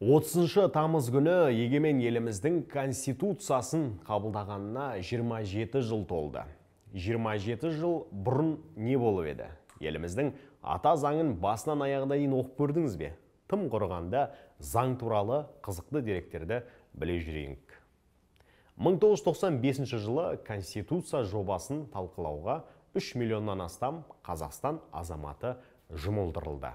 30 тамыз күні егемен еліміздің конституциясын қабылдағанына 27 жыл толды 27 жыл бұрын не болып еді еліміздің ата заңын басынан аяғына дейін оқып көрдіңіз бе тым құрығанда заң туралы қызықты деректерді біле жүрейік 1995 жылы конституция жобасын талқылауға 3 миллионнан астам қазақстан азаматы жұмылдырылды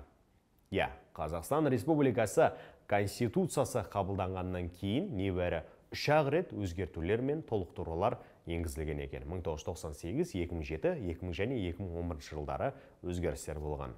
иә қазақстан республикасы конституциясы қабылданғаннан кейін небәрі үш ақ өзгертулер мен толықтырулар енгізілген екен 1998 2007 және 2011 жылдары өзгерістер болған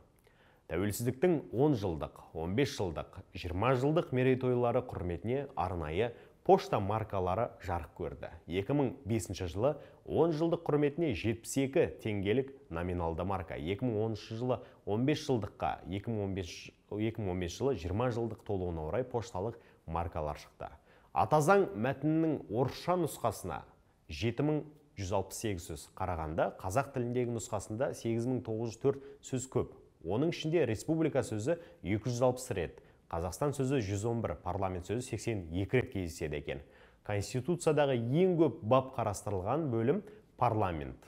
тәуелсіздіктің 10 жылдық 15 жылдық 20 жылдық мерейтойлары құрметіне арнайы пошта маркалары жарық көрді 2005 жылы 10 жылдық құрметіне 72 теңгелік номиналды марка 2010 жылы 15 жылдыққа 2015, 2015 жылы 20 жылдық толуына орай пошталық маркалар шықты атазаң мәтінінің орысша нұсқасына 7168 сөз қарағанда қазақ тіліндегі нұсқасында 8904 сөз көп оның ішінде республика сөзі 260 рет қазақстан сөзі 111, парламент сөзі 82 рет кездеседі екен конституциядағы ең көп бап қарастырылған бөлім парламент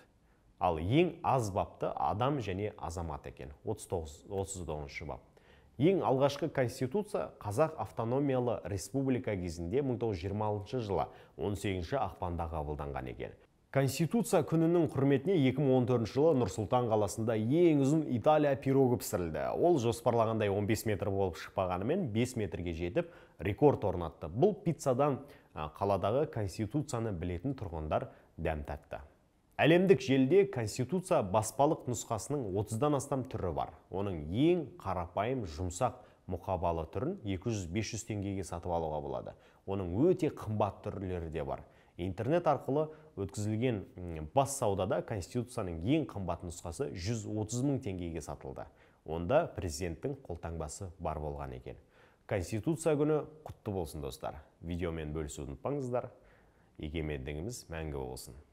ал ең аз бапты адам және азамат екен 39, 39 бап ең алғашқы конституция қазақ автономиялы республика кезінде 1926 жылы 18 ақпанда қабылданған екен Конституция күнінің құрметіне 2014 жылы Нұрсұлтан қаласында ең ұзын Италия пирогы пісірілді. Ол жоспарлағандай 15 метр болып шықпағанымен 5 метрге жетіп рекорд орнатты. Бұл пиццадан қаладағы Конституцияны білетін тұрғындар дәм тәтті. Әлемдік желде Конституция баспалық нұсқасының 30-дан астам түрі бар. Оның ең қарапайым жұмсақ мұқабалы түрін 200-500 теңгеге сатып алуға болады. Оның өте қымбат түрлері де бар интернет арқылы өткізілген бас саудада конституцияның ең қымбат нұсқасы 130 мың теңгеге сатылды онда президенттің қолтаңбасы бар болған екен конституция күні құтты болсын достар видеомен бөлісуді ұмытпаңыздар егемендігіміз мәңгі болсын